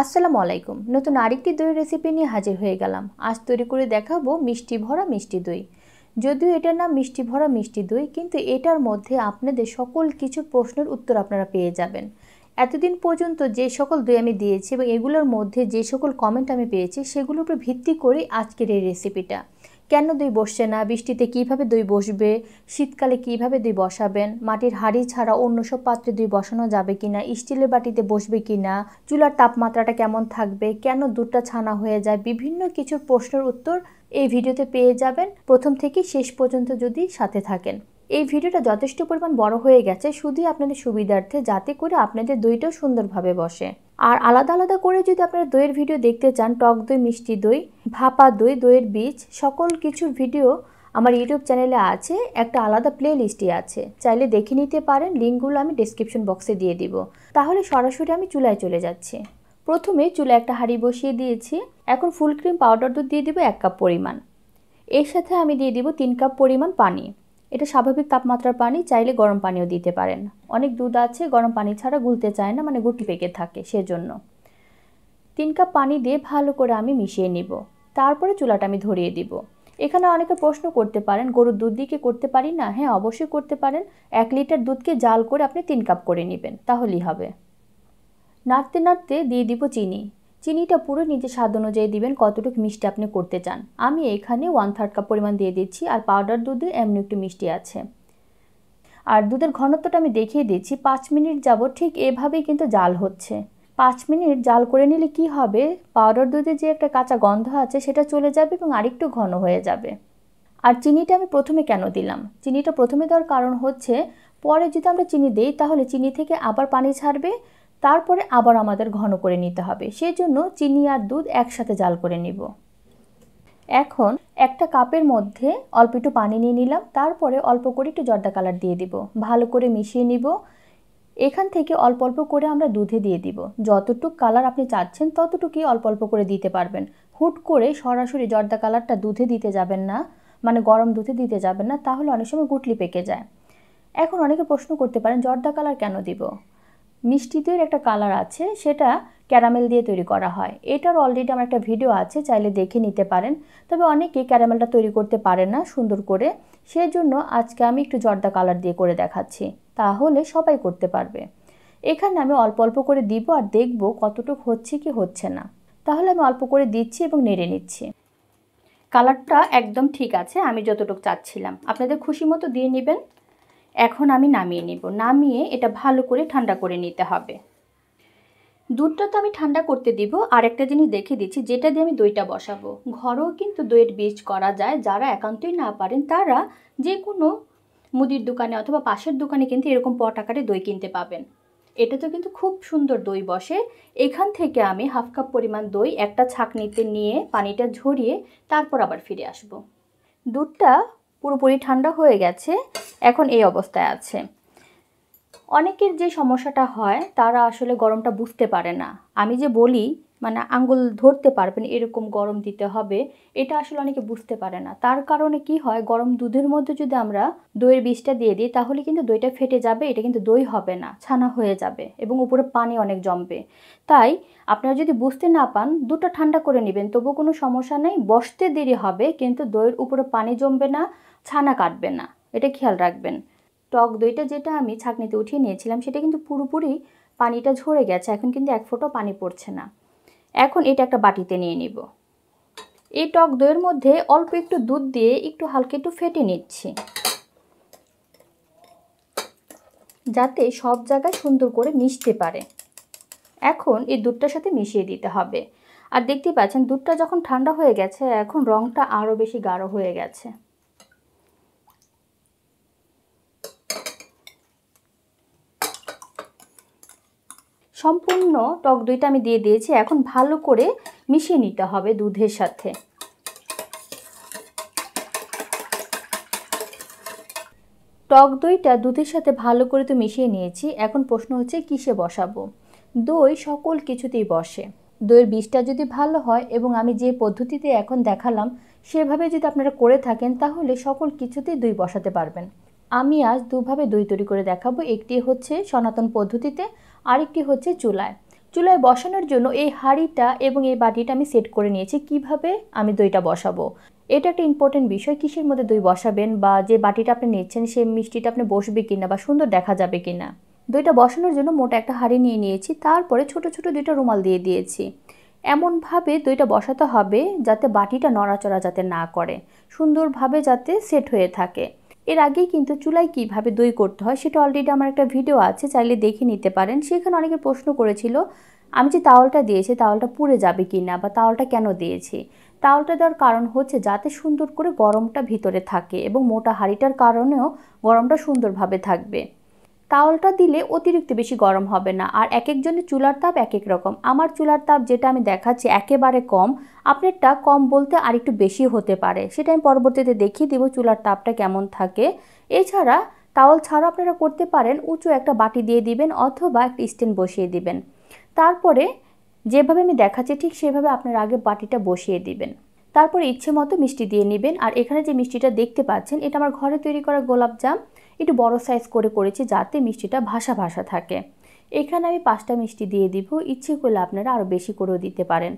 আসসালামু আলাইকুম নতুন আরেকটি দই রেসিপি নিয়ে হাজির হয়ে গেলাম আজ তৈরি করে দেখাবো মিষ্টি ভরা মিষ্টি দই যদিও এটার নাম মিষ্টি ভরা মিষ্টি দই কিন্তু এটার মধ্যে আপনাদের সকল কিছু প্রশ্নের উত্তর আপনারা পেয়ে যাবেন এতদিন পর্যন্ত যে সকল দই আমি দিয়েছি এবং এগুলোর মধ্যে যে সকল কমেন্ট আমি পেয়েছি সেগুলোর উপর ভিত্তি করে আজকের এই রেসিপিটা কেন দই বসছে না বৃষ্টিতে কিভাবে দই বসবে শীতকালে কিভাবে দই বসাবেন মাটির হাঁড়ি ছাড়া অন্য সব পাত্রে দুই বসানো যাবে কিনা স্টিলের বাটিতে বসবে কিনা চুলার তাপমাত্রাটা কেমন থাকবে কেন দুধটা ছানা হয়ে যায় বিভিন্ন কিছু প্রশ্নের উত্তর এই ভিডিওতে পেয়ে যাবেন প্রথম থেকে শেষ পর্যন্ত যদি সাথে থাকেন এই ভিডিওটা যথেষ্ট পরিমাণ বড় হয়ে গেছে শুধুই আপনাদের সুবিধার্থে যাতে করে আপনাদের দইটাও সুন্দরভাবে বসে আর আলাদা আলাদা করে যদি আপনারা দইয়ের ভিডিও দেখতে চান টক দই মিষ্টি দই ভাপা দই দইয়ের বীজ সকল কিছুর ভিডিও আমার ইউটিউব চ্যানেলে আছে একটা আলাদা প্লে লিস্টই আছে চাইলে দেখে নিতে পারেন লিঙ্কগুলো আমি ডিসক্রিপশন বক্সে দিয়ে দিব তাহলে সরাসরি আমি চুলায় চলে যাচ্ছি প্রথমে চুলায় একটা হাঁড়ি বসিয়ে দিয়েছি এখন ফুল ক্রিম পাউডার দুধ দিয়ে দিব এক কাপ পরিমাণ এর সাথে আমি দিয়ে দিব তিন কাপ পরিমাণ পানি এটা স্বাভাবিক তাপমাত্রার পানি চাইলে গরম পানিও দিতে পারেন অনেক দুধ আছে গরম পানি ছাড়া গুলতে চায় না মানে গুটি পেকে থাকে সেজন্য তিন কাপ পানি দিয়ে ভালো করে আমি মিশিয়ে নিব তারপরে চুলাটা আমি ধরিয়ে দিব এখানে অনেকে প্রশ্ন করতে পারেন গরুর দুধ দিকে করতে পারি না হ্যাঁ অবশ্যই করতে পারেন এক লিটার দুধকে জাল করে আপনি তিন কাপ করে নেবেন তাহলেই হবে নাড়তে নাড়তে দিয়ে দিব চিনি চিনিটা পুরো নিজের স্বাদ অনুযায়ী দিবেন কতটুকু মিষ্টি আপনি করতে চান আমি এখানে ওয়ান থার্ড কাপ পরিমাণ দিয়ে দিচ্ছি আর পাউডার দুধে এমনি একটু মিষ্টি আছে আর দুধের ঘনত্বটা আমি দেখিয়ে দিচ্ছি পাঁচ মিনিট যাব ঠিক এভাবেই কিন্তু জাল হচ্ছে পাঁচ মিনিট জাল করে নিলে কি হবে পাউডার দুধে যে একটা কাঁচা গন্ধ আছে সেটা চলে যাবে এবং আরেকটু ঘন হয়ে যাবে আর চিনিটা আমি প্রথমে কেন দিলাম চিনিটা প্রথমে দেওয়ার কারণ হচ্ছে পরে যদি আমরা চিনি দিই তাহলে চিনি থেকে আবার পানি ছাড়বে তারপরে আবার আমাদের ঘন করে নিতে হবে সেই জন্য চিনি আর দুধ একসাথে জাল করে নিব এখন একটা কাপের মধ্যে অল্প একটু পানি নিয়ে নিলাম তারপরে অল্প করে একটু জর্দা কালার দিয়ে দিব ভালো করে মিশিয়ে নিব এখান থেকে অল্প অল্প করে আমরা দুধে দিয়ে দিব যতটুক কালার আপনি চাচ্ছেন ততটুকুই অল্প অল্প করে দিতে পারবেন হুট করে সরাসরি জর্দা কালারটা দুধে দিতে যাবেন না মানে গরম দুধে দিতে যাবেন না তাহলে অনেক সময় গুটলি পেকে যায় এখন অনেকে প্রশ্ন করতে পারেন জর্দা কালার কেন দিব মিষ্টিতেও একটা কালার আছে সেটা ক্যারামেল দিয়ে তৈরি করা হয় এটার অলরেডি আমার একটা ভিডিও আছে চাইলে দেখে নিতে পারেন তবে অনেকে ক্যারামেলটা তৈরি করতে পারে না সুন্দর করে সেজন্য আজকে আমি একটু জর্দা কালার দিয়ে করে দেখাচ্ছি তাহলে সবাই করতে পারবে এখানে আমি অল্প অল্প করে দিব আর দেখব কতটুকু হচ্ছে কি হচ্ছে না তাহলে আমি অল্প করে দিচ্ছি এবং নেড়ে নিচ্ছি কালারটা একদম ঠিক আছে আমি যতটুকু চাচ্ছিলাম আপনাদের খুশি মতো দিয়ে নেবেন এখন আমি নামিয়ে নেব নামিয়ে এটা ভালো করে ঠান্ডা করে নিতে হবে দুধটা তো আমি ঠান্ডা করতে দিব আর একটা জিনিস দেখে দিচ্ছি যেটা দিয়ে আমি দইটা বসাবো ঘরও কিন্তু দইয়ের বীজ করা যায় যারা একান্তই না পারেন তারা যে কোনো মুদির দোকানে অথবা পাশের দোকানে কিন্তু এরকম পট আকারে দই কিনতে পাবেন এটা তো কিন্তু খুব সুন্দর দই বসে এখান থেকে আমি হাফ কাপ পরিমাণ দই একটা ছাঁকনিতে নিয়ে পানিটা ঝরিয়ে তারপর আবার ফিরে আসব দুধটা পুরোপুরি ঠান্ডা হয়ে গেছে এখন এই অবস্থায় আছে অনেকের যে সমস্যাটা হয় তারা আসলে গরমটা বুঝতে পারে না আমি যে বলি মানে আঙ্গুল ধরতে পারবেন এরকম গরম দিতে হবে এটা আসলে অনেকে বুঝতে পারে না তার কারণে কি হয় গরম দুধের মধ্যে যদি আমরা দইয়ের বীজটা দিয়ে দিই তাহলে কিন্তু দইটা ফেটে যাবে এটা কিন্তু দই হবে না ছানা হয়ে যাবে এবং উপরে পানি অনেক জমবে তাই আপনারা যদি বুঝতে না পান দুটো ঠান্ডা করে নেবেন তবু কোনো সমস্যা নেই বসতে দেরি হবে কিন্তু দইয়ের উপরে পানি জমবে না ছানা কাটবে না এটা খেয়াল রাখবেন টক দইটা যেটা আমি ছাঁকনিতে উঠিয়ে নিয়েছিলাম সেটা কিন্তু পুরোপুরি পানিটা ঝরে গেছে এখন কিন্তু এক ফোঁটো পানি পড়ছে না এখন এটা একটা বাটিতে নিয়ে নিব এই টক দইয়ের মধ্যে অল্প একটু দুধ দিয়ে একটু হালকা একটু ফেটে নিচ্ছি যাতে সব জায়গায় সুন্দর করে মিশতে পারে এখন এই দুধটার সাথে মিশিয়ে দিতে হবে আর দেখতে পাচ্ছেন দুধটা যখন ঠান্ডা হয়ে গেছে এখন রঙটা আরও বেশি গাঢ় হয়ে গেছে সম্পূর্ণ টক দইটা আমি দিয়ে দিয়েছি এখন ভালো করে মিশিয়ে নিতে হবে দুধের সাথে টক দইটা দুধের সাথে ভালো করে তো মিশিয়ে নিয়েছি এখন প্রশ্ন হচ্ছে কিসে বসাবো দই সকল কিছুতেই বসে দইয়ের বীজটা যদি ভালো হয় এবং আমি যে পদ্ধতিতে এখন দেখালাম সেভাবে যদি আপনারা করে থাকেন তাহলে সকল কিছুতেই দই বসাতে পারবেন আমি আজ দুভাবে দই তৈরি করে দেখাবো একটি হচ্ছে সনাতন পদ্ধতিতে আরেকটি হচ্ছে চুলায় চুলায় বসানোর জন্য এই হাঁড়িটা এবং এই বাটিটা আমি সেট করে নিয়েছি কিভাবে আমি দইটা বসাবো এটা একটা ইম্পর্টেন্ট বিষয় কিসের মধ্যে দই বসাবেন বা যে বাটিটা আপনি নিচ্ছেন সেই মিষ্টিটা আপনি বসবে কিনা বা সুন্দর দেখা যাবে কিনা দইটা বসানোর জন্য মোটা একটা হাঁড়ি নিয়ে নিয়েছি তারপরে ছোট ছোট দুইটা রুমাল দিয়ে দিয়েছি এমনভাবে দইটা বসাতে হবে যাতে বাটিটা নড়াচড়া যাতে না করে সুন্দরভাবে যাতে সেট হয়ে থাকে এর আগেই কিন্তু চুলায় কিভাবে দই করতে হয় সেটা অলরেডি আমার একটা ভিডিও আছে চাইলে দেখে নিতে পারেন সেখানে অনেকে প্রশ্ন করেছিল আমি যে তাওলটা দিয়েছি তাওলটা পুড়ে যাবে কি না বা তাওলটা কেন দিয়েছি তাওলটা দেওয়ার কারণ হচ্ছে যাতে সুন্দর করে গরমটা ভিতরে থাকে এবং মোটা হাড়িটার কারণেও গরমটা সুন্দরভাবে থাকবে তাওয়ালটা দিলে অতিরিক্ত বেশি গরম হবে না আর এক একজনের চুলার তাপ এক এক রকম আমার চুলার তাপ যেটা আমি দেখাচ্ছি একেবারে কম আপনারটা কম বলতে আর একটু বেশি হতে পারে সেটা আমি পরবর্তীতে দেখিয়ে দেবো চুলার তাপটা কেমন থাকে এছাড়া তাওয়াল ছাড়া আপনারা করতে পারেন উঁচু একটা বাটি দিয়ে দিবেন অথবা একটা স্ট্যান্ড বসিয়ে দিবেন তারপরে যেভাবে আমি দেখাচ্ছি ঠিক সেভাবে আপনার আগে বাটিটা বসিয়ে দিবেন তারপরে ইচ্ছে মতো মিষ্টি দিয়ে নেবেন আর এখানে যে মিষ্টিটা দেখতে পাচ্ছেন এটা আমার ঘরে তৈরি করা গোলাপজাম একটু বড় সাইজ করে করেছি যাতে মিষ্টিটা ভাসা ভাসা থাকে এখানে আমি পাঁচটা মিষ্টি দিয়ে দিব ইচ্ছে করলে আপনারা আরও বেশি করেও দিতে পারেন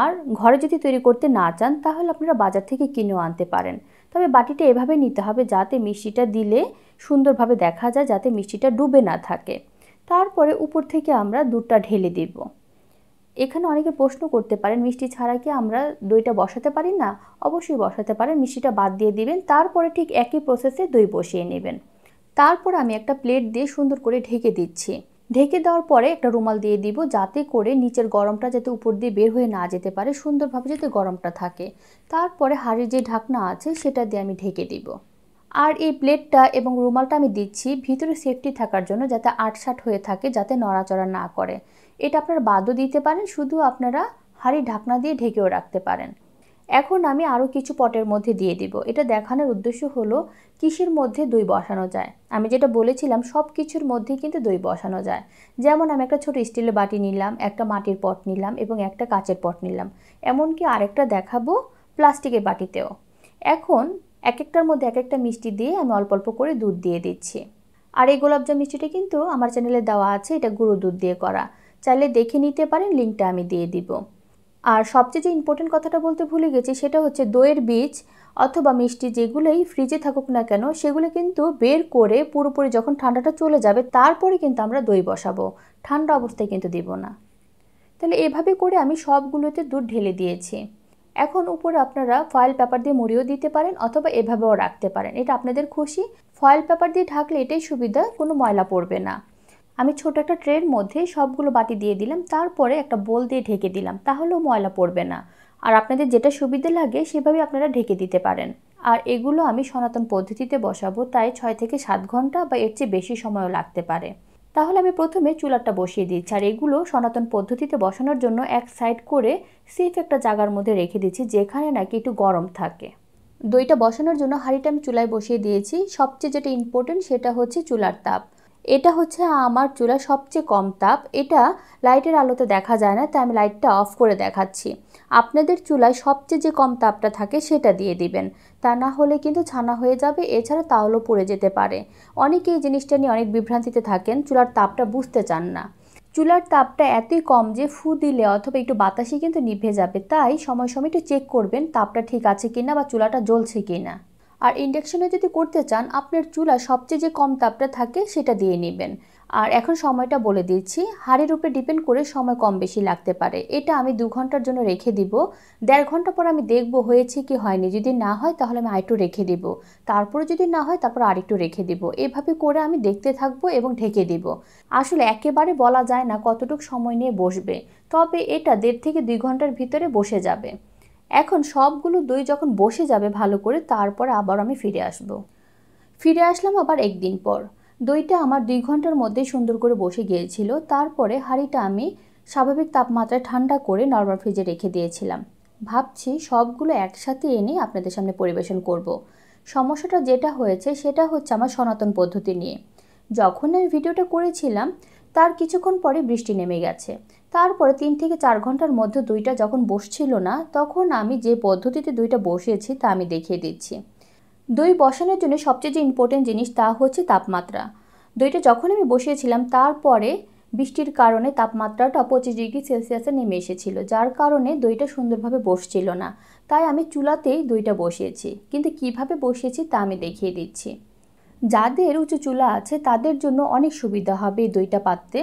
আর ঘরে যদি তৈরি করতে না চান তাহলে আপনারা বাজার থেকে কিনেও আনতে পারেন তবে বাটিটা এভাবে নিতে হবে যাতে মিষ্টিটা দিলে সুন্দরভাবে দেখা যায় যাতে মিষ্টিটা ডুবে না থাকে তারপরে উপর থেকে আমরা দুধটা ঢেলে দিব এখানে অনেকে প্রশ্ন করতে পারেন মিষ্টি ছাড়া কি আমরা দইটা বসাতে পারি না অবশ্যই বসাতে পারেন মিষ্টিটা বাদ দিয়ে দিবেন তারপরে ঠিক একই প্রসেসে দই বসিয়ে নেবেন তারপর আমি একটা প্লেট দিয়ে সুন্দর করে ঢেকে দিচ্ছি ঢেকে দেওয়ার পরে একটা রুমাল দিয়ে দিব যাতে করে নিচের গরমটা যাতে উপর দিয়ে বের হয়ে না যেতে পারে সুন্দরভাবে যাতে গরমটা থাকে তারপরে হাড়ির যে ঢাকনা আছে সেটা দিয়ে আমি ঢেকে দিব আর এই প্লেটটা এবং রুমালটা আমি দিচ্ছি ভিতরে সেফটি থাকার জন্য যাতে আটসাট হয়ে থাকে যাতে নড়াচড়া না করে এটা আপনারা বাদও দিতে পারেন শুধু আপনারা হাঁড়ি ঢাকনা দিয়ে ঢেকেও রাখতে পারেন এখন আমি আরও কিছু পটের মধ্যে দিয়ে দিব এটা দেখানোর উদ্দেশ্য হলো কিসের মধ্যে দই বসানো যায় আমি যেটা বলেছিলাম সব কিছুর মধ্যে কিন্তু দই বসানো যায় যেমন আমি একটা ছোট স্টিলের বাটি নিলাম একটা মাটির পট নিলাম এবং একটা কাচের পট নিলাম এমনকি আরেকটা দেখাবো প্লাস্টিকের বাটিতেও এখন এক একটার মধ্যে এক একটা মিষ্টি দিয়ে আমি অল্প অল্প করে দুধ দিয়ে দিচ্ছি আর এই গোলাপজাম মিষ্টিটা কিন্তু আমার চ্যানেলে দেওয়া আছে এটা গুঁড়ো দুধ দিয়ে করা চাইলে দেখে নিতে পারেন লিঙ্কটা আমি দিয়ে দিব আর সবচেয়ে যে ইম্পর্টেন্ট কথাটা বলতে ভুলে গেছি সেটা হচ্ছে দইয়ের বীজ অথবা মিষ্টি যেগুলোই ফ্রিজে থাকুক না কেন সেগুলো কিন্তু বের করে পুরোপুরি যখন ঠান্ডাটা চলে যাবে তারপরে কিন্তু আমরা দই বসাবো ঠান্ডা অবস্থায় কিন্তু দিব না তাহলে এভাবে করে আমি সবগুলোতে দুধ ঢেলে দিয়েছি এখন উপরে আপনারা ফয়েল পেপার দিয়ে মুড়িও দিতে পারেন অথবা এভাবেও রাখতে পারেন এটা আপনাদের খুশি ফয়েল পেপার দিয়ে ঢাকলে এটাই সুবিধা কোনো ময়লা পড়বে না আমি ছোট একটা ট্রের মধ্যে সবগুলো বাটি দিয়ে দিলাম তারপরে একটা বোল দিয়ে ঢেকে দিলাম তাহলেও ময়লা পড়বে না আর আপনাদের যেটা সুবিধে লাগে সেভাবে আপনারা ঢেকে দিতে পারেন আর এগুলো আমি সনাতন পদ্ধতিতে বসাবো তাই ছয় থেকে সাত ঘন্টা বা এর চেয়ে বেশি সময়ও লাগতে পারে তাহলে আমি প্রথমে চুলাটা বসিয়ে দিচ্ছি আর এগুলো সনাতন পদ্ধতিতে বসানোর জন্য এক সাইড করে সেফ একটা জায়গার মধ্যে রেখে দিচ্ছি যেখানে নাকি একটু গরম থাকে দইটা বসানোর জন্য হাঁড়িটা আমি চুলায় বসিয়ে দিয়েছি সবচেয়ে যেটা ইম্পর্টেন্ট সেটা হচ্ছে চুলার তাপ এটা হচ্ছে আমার চুলা সবচেয়ে কম তাপ এটা লাইটের আলোতে দেখা যায় না তাই আমি লাইটটা অফ করে দেখাচ্ছি আপনাদের চুলায় সবচেয়ে যে কম তাপটা থাকে সেটা দিয়ে দিবেন তা না হলে কিন্তু ছানা হয়ে যাবে এছাড়া তাহলেও পড়ে যেতে পারে অনেকে এই জিনিসটা নিয়ে অনেক বিভ্রান্তিতে থাকেন চুলার তাপটা বুঝতে চান না চুলার তাপটা এতই কম যে ফু দিলে অথবা একটু বাতাসে কিন্তু নিভে যাবে তাই সময় সময় একটু চেক করবেন তাপটা ঠিক আছে কিনা বা চুলাটা জ্বলছে কিনা আর ইন্ডাকশনে যদি করতে চান আপনার চুলা সবচেয়ে যে কম তাপটা থাকে সেটা দিয়ে নেবেন আর এখন সময়টা বলে দিচ্ছি হাড়ের উপরে ডিপেন্ড করে সময় কম বেশি লাগতে পারে এটা আমি দু ঘন্টার জন্য রেখে দিব দেড় ঘন্টা পর আমি দেখব হয়েছে কি হয়নি যদি না হয় তাহলে আমি আরেকটু রেখে দিব তারপরে যদি না হয় তারপর আরেকটু রেখে দিব এভাবে করে আমি দেখতে থাকবো এবং ঢেকে দিব আসলে একেবারে বলা যায় না কতটুকু সময় নিয়ে বসবে তবে এটা দেড় থেকে দুই ঘন্টার ভিতরে বসে যাবে এখন সবগুলো দই যখন বসে যাবে ভালো করে তারপর আবার আমি ফিরে আসব। ফিরে আসলাম আবার একদিন পর দইটা আমার দুই ঘন্টার মধ্যে সুন্দর করে বসে গিয়েছিল তারপরে হাঁড়িটা আমি স্বাভাবিক তাপমাত্রায় ঠান্ডা করে নর্মাল ফ্রিজে রেখে দিয়েছিলাম ভাবছি সবগুলো একসাথে এনে আপনাদের সামনে পরিবেশন করব। সমস্যাটা যেটা হয়েছে সেটা হচ্ছে আমার সনাতন পদ্ধতি নিয়ে যখন আমি ভিডিওটা করেছিলাম তার কিছুক্ষণ পরে বৃষ্টি নেমে গেছে তারপরে তিন থেকে চার ঘন্টার মধ্যে দুইটা যখন বসছিল না তখন আমি যে পদ্ধতিতে দুইটা বসিয়েছি তা আমি দেখিয়ে দিচ্ছি দই বসানোর জন্য সবচেয়ে যে ইম্পর্টেন্ট জিনিস তা হচ্ছে তাপমাত্রা দইটা যখন আমি বসিয়েছিলাম তারপরে বৃষ্টির কারণে তাপমাত্রাটা পঁচিশ ডিগ্রি সেলসিয়াসে নেমে এসেছিল যার কারণে দইটা সুন্দরভাবে বসছিল না তাই আমি চুলাতেই দইটা বসিয়েছি কিন্তু কিভাবে বসিয়েছি তা আমি দেখিয়ে দিচ্ছি যাদের উঁচু চুলা আছে তাদের জন্য অনেক সুবিধা হবে দইটা পাততে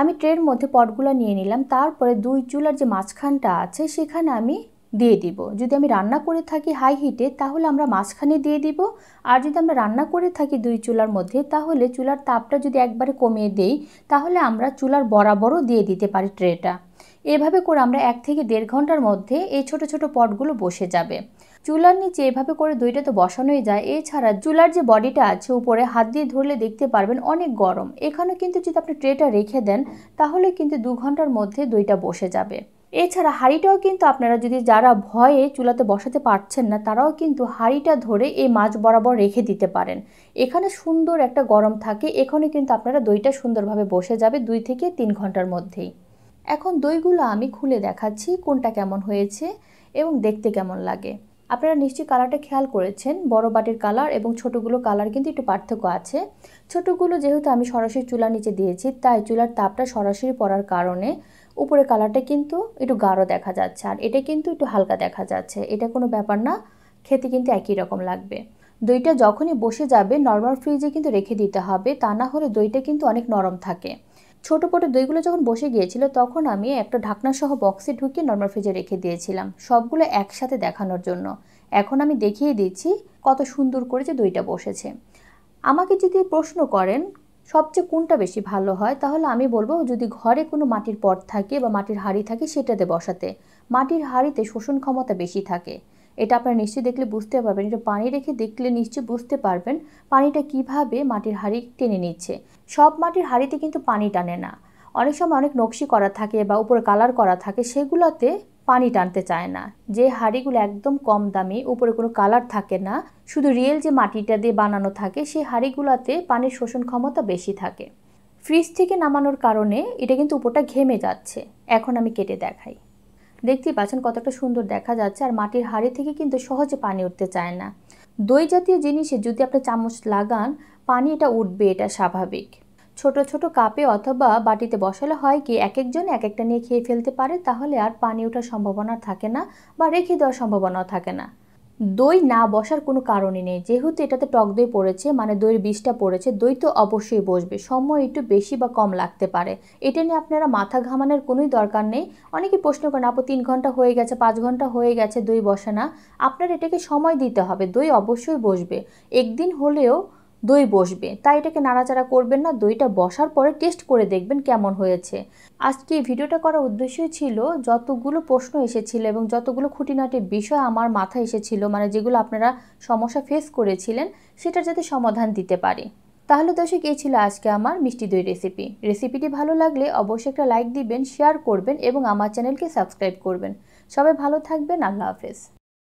আমি ট্রের মধ্যে পটগুলো নিয়ে নিলাম তারপরে দুই চুলার যে মাঝখানটা আছে সেখানে আমি দিয়ে দিব যদি আমি রান্না করে থাকি হাই হিটে তাহলে আমরা মাঝখানে দিয়ে দিব আর যদি আমরা রান্না করে থাকি দুই চুলার মধ্যে তাহলে চুলার তাপটা যদি একবারে কমিয়ে দেই তাহলে আমরা চুলার বরাবরও দিয়ে দিতে পারি ট্রেটা এভাবে করে আমরা এক থেকে দেড় ঘন্টার মধ্যে এই ছোট ছোট পটগুলো বসে যাবে চুলার নিচে এভাবে করে দইটা তো বসানোই যায় এছাড়া চুলার যে বডিটা আছে উপরে হাত দিয়ে ধরলে দেখতে পারবেন অনেক গরম এখানে কিন্তু যদি আপনি ট্রেটা রেখে দেন তাহলে কিন্তু দু ঘন্টার মধ্যে দইটা বসে যাবে এছাড়া হাঁড়িটাও কিন্তু আপনারা যদি যারা ভয়ে চুলাতে বসাতে পারছেন না তারাও কিন্তু হাঁড়িটা ধরে এই মাছ বরাবর রেখে দিতে পারেন এখানে সুন্দর একটা গরম থাকে এখানে কিন্তু আপনারা দইটা সুন্দরভাবে বসে যাবে দুই থেকে তিন ঘন্টার মধ্যেই এখন দইগুলো আমি খুলে দেখাচ্ছি কোনটা কেমন হয়েছে এবং দেখতে কেমন লাগে আপনারা নিশ্চয়ই কালারটা খেয়াল করেছেন বড় বাটির কালার এবং ছোটগুলো কালার কিন্তু একটু পার্থক্য আছে ছোটগুলো যেহেতু আমি সরাসরি চুলার নিচে দিয়েছি তাই চুলার তাপটা সরাসরি পড়ার কারণে উপরে কালারটা কিন্তু একটু গাঢ় দেখা যাচ্ছে আর এটা কিন্তু একটু হালকা দেখা যাচ্ছে এটা কোনো ব্যাপার না খেতে কিন্তু একই রকম লাগবে দইটা যখনই বসে যাবে নর্মাল ফ্রিজে কিন্তু রেখে দিতে হবে তা না হলে দইটা কিন্তু অনেক নরম থাকে ছোট পটে দইগুলো যখন বসে গিয়েছিল তখন আমি একটা ঢাকনা সহ বক্সে ঢুকিয়ে নর্মাল ফ্রিজে রেখে দিয়েছিলাম সবগুলো একসাথে দেখানোর জন্য এখন আমি দেখিয়ে দিচ্ছি কত সুন্দর করে যে দইটা বসেছে আমাকে যদি প্রশ্ন করেন সবচেয়ে কোনটা বেশি ভালো হয় তাহলে আমি বলবো যদি ঘরে কোনো মাটির পট থাকে বা মাটির হাঁড়ি থাকে সেটাতে বসাতে মাটির হাঁড়িতে শোষণ ক্ষমতা বেশি থাকে এটা আপনারা নিশ্চয়ই দেখলে বুঝতে পারবেন এটা পানি রেখে দেখলে নিশ্চয়ই বুঝতে পারবেন পানিটা কিভাবে মাটির হাড়ি টেনে নিচ্ছে সব মাটির হাড়িতে কিন্তু পানি টানে না অনেক সময় অনেক নকশি করা থাকে বা উপরে কালার করা থাকে সেগুলোতে পানি টানতে চায় না যে হাঁড়িগুলো একদম কম দামি উপরে কোনো কালার থাকে না শুধু রিয়েল যে মাটিটা দিয়ে বানানো থাকে সেই হাঁড়িগুলোতে পানির শোষণ ক্ষমতা বেশি থাকে ফ্রিজ থেকে নামানোর কারণে এটা কিন্তু উপরটা ঘেমে যাচ্ছে এখন আমি কেটে দেখাই দেখতেই পাচ্ছেন কতটা সুন্দর দেখা যাচ্ছে আর মাটির হাড়ি থেকে কিন্তু সহজে পানি উঠতে চায় না দই জাতীয় জিনিসে যদি আপনি চামচ লাগান পানি এটা উঠবে এটা স্বাভাবিক ছোট ছোট কাপে অথবা বাটিতে বসালে হয় কি এক একজন এক একটা নিয়ে খেয়ে ফেলতে পারে তাহলে আর পানি ওঠার সম্ভাবনা থাকে না বা রেখে দেওয়ার সম্ভাবনাও থাকে না দই না বসার কোনো কারণই নেই যেহেতু এটাতে টক দই পড়েছে মানে দইয়ের বিষটা পড়েছে দই তো অবশ্যই বসবে সময় একটু বেশি বা কম লাগতে পারে এটা নিয়ে আপনারা মাথা ঘামানোর কোনোই দরকার নেই অনেকে প্রশ্ন করেন আপু তিন ঘন্টা হয়ে গেছে পাঁচ ঘন্টা হয়ে গেছে দই বসে না আপনার এটাকে সময় দিতে হবে দই অবশ্যই বসবে একদিন হলেও দই বসবে তাই এটাকে নাড়াচাড়া করবেন না দইটা বসার পরে টেস্ট করে দেখবেন কেমন হয়েছে আজকে এই ভিডিওটা করার উদ্দেশ্যই ছিল যতগুলো প্রশ্ন এসেছিল এবং যতগুলো খুঁটিনাটি বিষয় আমার মাথায় এসেছিল মানে যেগুলো আপনারা সমস্যা ফেস করেছিলেন সেটা যাতে সমাধান দিতে পারি তাহলে দর্শক এই ছিল আজকে আমার মিষ্টি দই রেসিপি রেসিপিটি ভালো লাগলে অবশ্যই একটা লাইক দিবেন শেয়ার করবেন এবং আমার চ্যানেলকে সাবস্ক্রাইব করবেন সবাই ভালো থাকবেন আল্লাহ হাফেজ